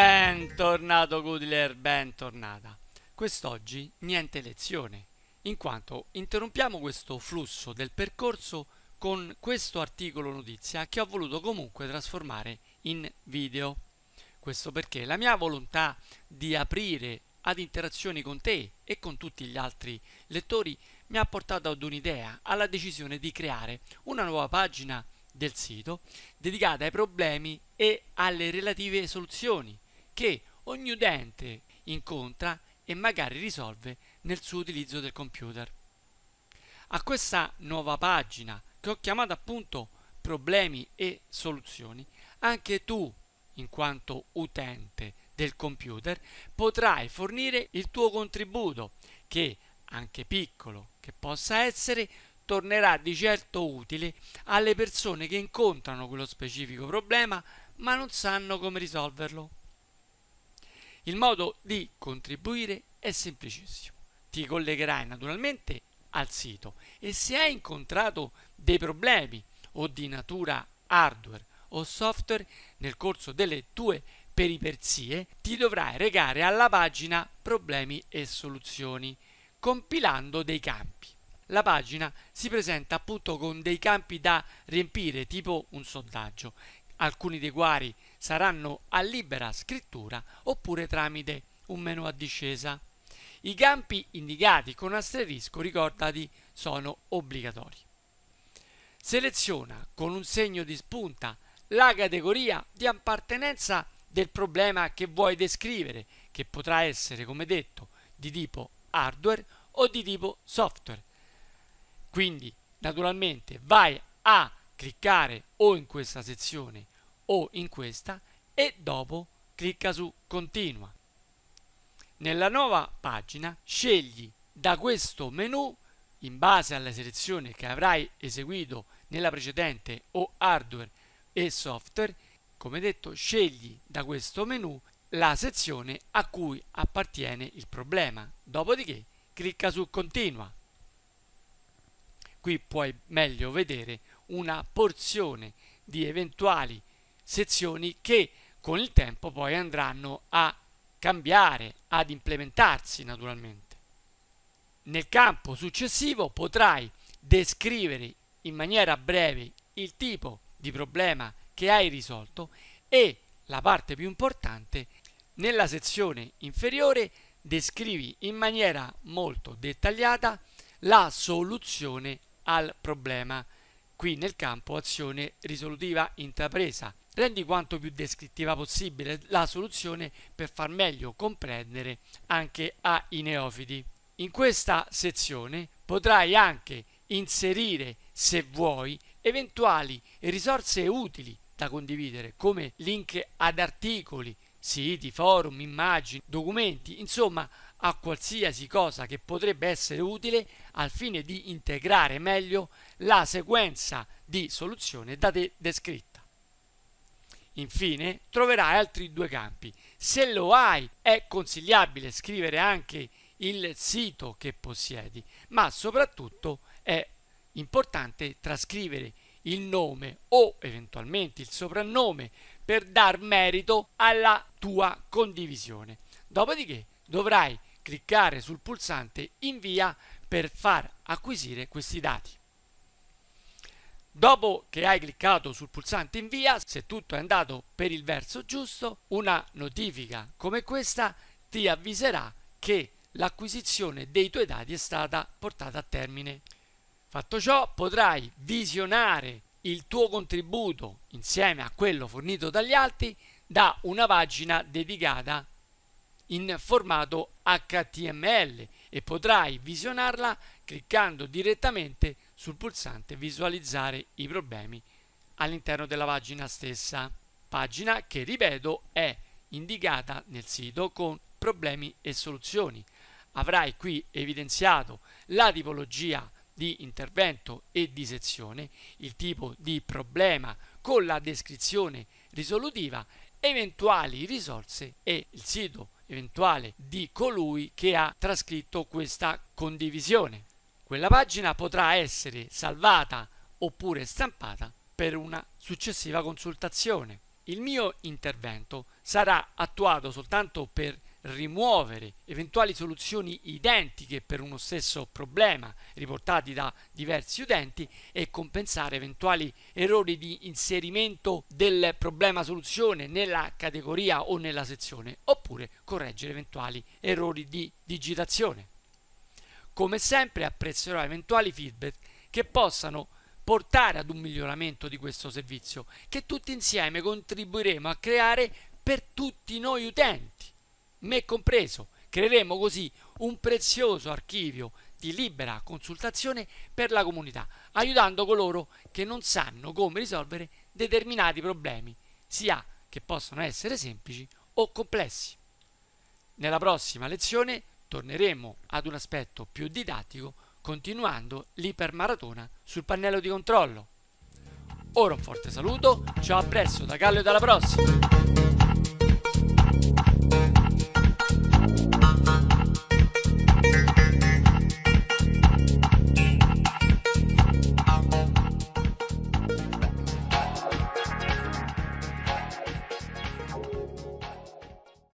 Bentornato Goodler, bentornata. Quest'oggi niente lezione, in quanto interrompiamo questo flusso del percorso con questo articolo notizia che ho voluto comunque trasformare in video. Questo perché la mia volontà di aprire ad interazioni con te e con tutti gli altri lettori mi ha portato ad un'idea, alla decisione di creare una nuova pagina del sito dedicata ai problemi e alle relative soluzioni che ogni utente incontra e magari risolve nel suo utilizzo del computer. A questa nuova pagina che ho chiamato appunto problemi e soluzioni, anche tu, in quanto utente del computer, potrai fornire il tuo contributo che, anche piccolo che possa essere, tornerà di certo utile alle persone che incontrano quello specifico problema ma non sanno come risolverlo. Il modo di contribuire è semplicissimo. Ti collegherai naturalmente al sito e se hai incontrato dei problemi o di natura hardware o software nel corso delle tue peripezie, ti dovrai regare alla pagina Problemi e soluzioni, compilando dei campi. La pagina si presenta appunto con dei campi da riempire, tipo un sondaggio, Alcuni dei guari saranno a libera scrittura oppure tramite un menu a discesa. I campi indicati con asterisco ricordati sono obbligatori. Seleziona con un segno di spunta la categoria di appartenenza del problema che vuoi descrivere, che potrà essere, come detto, di tipo hardware o di tipo software. Quindi, naturalmente, vai a cliccare o in questa sezione o in questa e dopo clicca su continua. Nella nuova pagina scegli da questo menu in base alla selezione che avrai eseguito nella precedente o hardware e software, come detto scegli da questo menu la sezione a cui appartiene il problema, dopodiché clicca su continua. Qui puoi meglio vedere una porzione di eventuali sezioni che con il tempo poi andranno a cambiare, ad implementarsi naturalmente. Nel campo successivo potrai descrivere in maniera breve il tipo di problema che hai risolto e la parte più importante, nella sezione inferiore descrivi in maniera molto dettagliata la soluzione al problema qui nel campo azione risolutiva intrapresa. Rendi quanto più descrittiva possibile la soluzione per far meglio comprendere anche ai neofiti. In questa sezione potrai anche inserire, se vuoi, eventuali risorse utili da condividere come link ad articoli, siti, forum, immagini, documenti, insomma a qualsiasi cosa che potrebbe essere utile al fine di integrare meglio la sequenza di soluzione da te descritta. Infine troverai altri due campi. Se lo hai è consigliabile scrivere anche il sito che possiedi, ma soprattutto è importante trascrivere il nome o eventualmente il soprannome per dar merito alla tua condivisione. Dopodiché dovrai cliccare sul pulsante invia per far acquisire questi dati. Dopo che hai cliccato sul pulsante invia, se tutto è andato per il verso giusto, una notifica come questa ti avviserà che l'acquisizione dei tuoi dati è stata portata a termine. Fatto ciò potrai visionare il tuo contributo insieme a quello fornito dagli altri da una pagina dedicata in formato HTML e potrai visionarla cliccando direttamente sul pulsante visualizzare i problemi all'interno della pagina stessa. Pagina che, ripeto, è indicata nel sito con problemi e soluzioni. Avrai qui evidenziato la tipologia di intervento e di sezione, il tipo di problema con la descrizione risolutiva, eventuali risorse e il sito eventuale di colui che ha trascritto questa condivisione. Quella pagina potrà essere salvata oppure stampata per una successiva consultazione. Il mio intervento sarà attuato soltanto per rimuovere eventuali soluzioni identiche per uno stesso problema riportati da diversi utenti e compensare eventuali errori di inserimento del problema soluzione nella categoria o nella sezione oppure correggere eventuali errori di digitazione. Come sempre apprezzerò eventuali feedback che possano portare ad un miglioramento di questo servizio che tutti insieme contribuiremo a creare per tutti noi utenti me compreso. Creeremo così un prezioso archivio di libera consultazione per la comunità, aiutando coloro che non sanno come risolvere determinati problemi, sia che possono essere semplici o complessi. Nella prossima lezione torneremo ad un aspetto più didattico continuando l'ipermaratona sul pannello di controllo. Ora un forte saluto, ciao a presto da Gallo e dalla prossima!